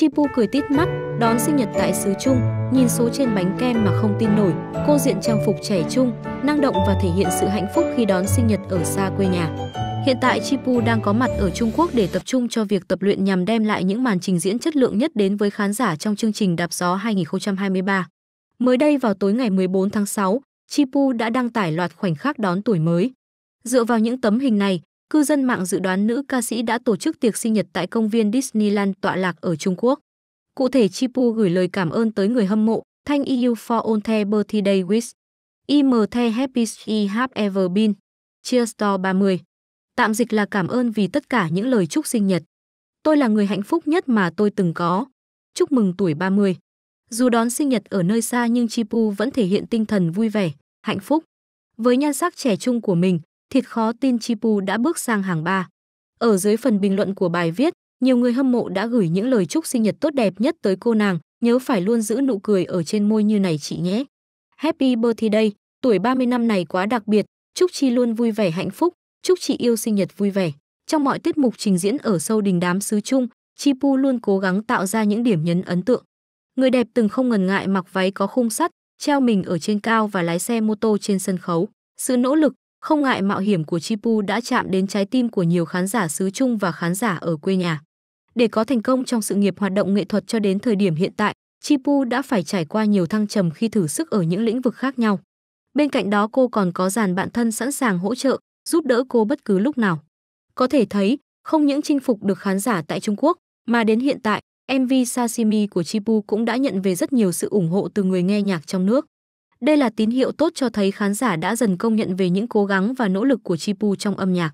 Chipu cười tít mắt, đón sinh nhật tại xứ Trung, nhìn số trên bánh kem mà không tin nổi, cô diện trang phục trẻ trung, năng động và thể hiện sự hạnh phúc khi đón sinh nhật ở xa quê nhà. Hiện tại Chipu đang có mặt ở Trung Quốc để tập trung cho việc tập luyện nhằm đem lại những màn trình diễn chất lượng nhất đến với khán giả trong chương trình Đạp gió 2023. Mới đây vào tối ngày 14 tháng 6, Chipu đã đăng tải loạt khoảnh khắc đón tuổi mới. Dựa vào những tấm hình này, cư dân mạng dự đoán nữ ca sĩ đã tổ chức tiệc sinh nhật tại công viên Disneyland tọa lạc ở Trung Quốc. Cụ thể Chipu gửi lời cảm ơn tới người hâm mộ, thanh EU for all the birthday wish. Im the happiest she have ever been. Cheers to 30. Tạm dịch là cảm ơn vì tất cả những lời chúc sinh nhật. Tôi là người hạnh phúc nhất mà tôi từng có. Chúc mừng tuổi 30. Dù đón sinh nhật ở nơi xa nhưng Chipu vẫn thể hiện tinh thần vui vẻ, hạnh phúc. Với nhan sắc trẻ trung của mình, thiệt khó tin Chipu đã bước sang hàng ba. Ở dưới phần bình luận của bài viết, nhiều người hâm mộ đã gửi những lời chúc sinh nhật tốt đẹp nhất tới cô nàng, nhớ phải luôn giữ nụ cười ở trên môi như này chị nhé. Happy birthday, tuổi 30 năm này quá đặc biệt, chúc Chi luôn vui vẻ hạnh phúc, chúc chị yêu sinh nhật vui vẻ. Trong mọi tiết mục trình diễn ở sâu đình đám xứ chung, Chipu luôn cố gắng tạo ra những điểm nhấn ấn tượng. Người đẹp từng không ngần ngại mặc váy có khung sắt, treo mình ở trên cao và lái xe mô tô trên sân khấu. Sự nỗ lực, không ngại mạo hiểm của Chipu đã chạm đến trái tim của nhiều khán giả xứ Trung và khán giả ở quê nhà. Để có thành công trong sự nghiệp hoạt động nghệ thuật cho đến thời điểm hiện tại, Chipu đã phải trải qua nhiều thăng trầm khi thử sức ở những lĩnh vực khác nhau. Bên cạnh đó cô còn có dàn bạn thân sẵn sàng hỗ trợ, giúp đỡ cô bất cứ lúc nào. Có thể thấy, không những chinh phục được khán giả tại Trung Quốc, mà đến hiện tại, MV Sashimi của Chipu cũng đã nhận về rất nhiều sự ủng hộ từ người nghe nhạc trong nước. Đây là tín hiệu tốt cho thấy khán giả đã dần công nhận về những cố gắng và nỗ lực của Chipu trong âm nhạc.